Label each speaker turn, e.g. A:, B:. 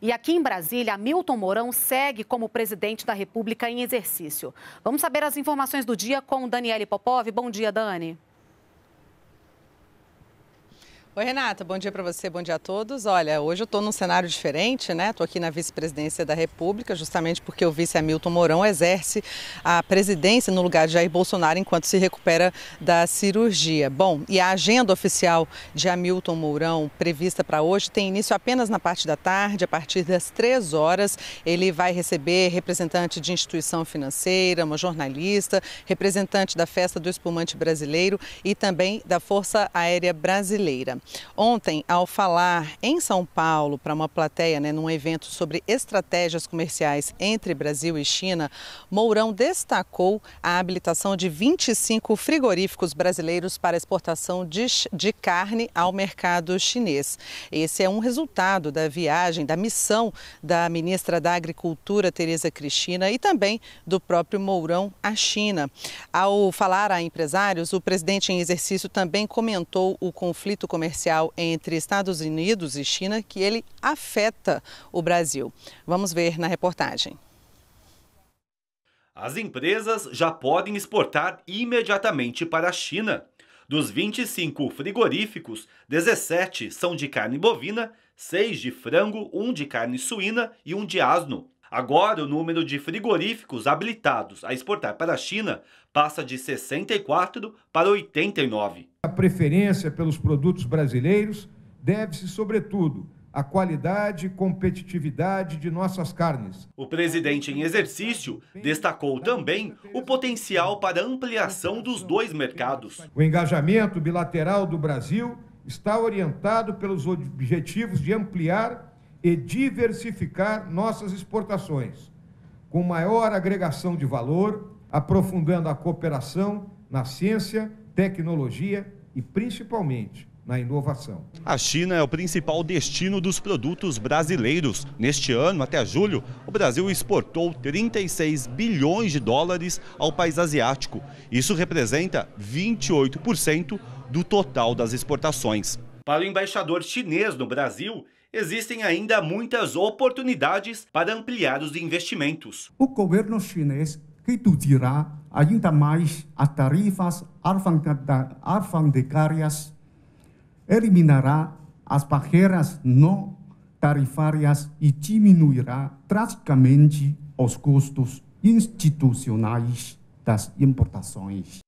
A: E aqui em Brasília, Hamilton Mourão segue como presidente da República em exercício. Vamos saber as informações do dia com Daniele Popov. Bom dia, Dani. Oi, Renata, bom dia para você, bom dia a todos. Olha, hoje eu estou num cenário diferente, né? Estou aqui na vice-presidência da República, justamente porque o vice Hamilton Mourão exerce a presidência no lugar de Jair Bolsonaro enquanto se recupera da cirurgia. Bom, e a agenda oficial de Hamilton Mourão prevista para hoje tem início apenas na parte da tarde, a partir das três horas. Ele vai receber representante de instituição financeira, uma jornalista, representante da festa do espumante brasileiro e também da Força Aérea Brasileira. Ontem, ao falar em São Paulo para uma plateia, né, num evento sobre estratégias comerciais entre Brasil e China, Mourão destacou a habilitação de 25 frigoríficos brasileiros para exportação de, de carne ao mercado chinês. Esse é um resultado da viagem, da missão da ministra da Agricultura, Tereza Cristina, e também do próprio Mourão à China. Ao falar a empresários, o presidente em exercício também comentou o conflito comercial comercial entre Estados Unidos e China que ele afeta o Brasil. Vamos ver na reportagem.
B: As empresas já podem exportar imediatamente para a China. Dos 25 frigoríficos, 17 são de carne bovina, 6 de frango, um de carne suína e um de asno. Agora, o número de frigoríficos habilitados a exportar para a China passa de 64 para 89.
C: A preferência pelos produtos brasileiros deve-se, sobretudo, à qualidade e competitividade de nossas carnes.
B: O presidente em exercício destacou também o potencial para ampliação dos dois mercados.
C: O engajamento bilateral do Brasil está orientado pelos objetivos de ampliar e diversificar nossas exportações, com maior agregação de valor, aprofundando a cooperação na ciência, tecnologia e principalmente na inovação.
B: A China é o principal destino dos produtos brasileiros. Neste ano, até julho, o Brasil exportou 36 bilhões de dólares ao país asiático. Isso representa 28% do total das exportações. Para o embaixador chinês no Brasil, existem ainda muitas oportunidades para ampliar os investimentos. O governo chinês
C: reduzirá ainda mais as tarifas alfandegárias, eliminará as barreiras não tarifárias e diminuirá drasticamente os custos institucionais das importações.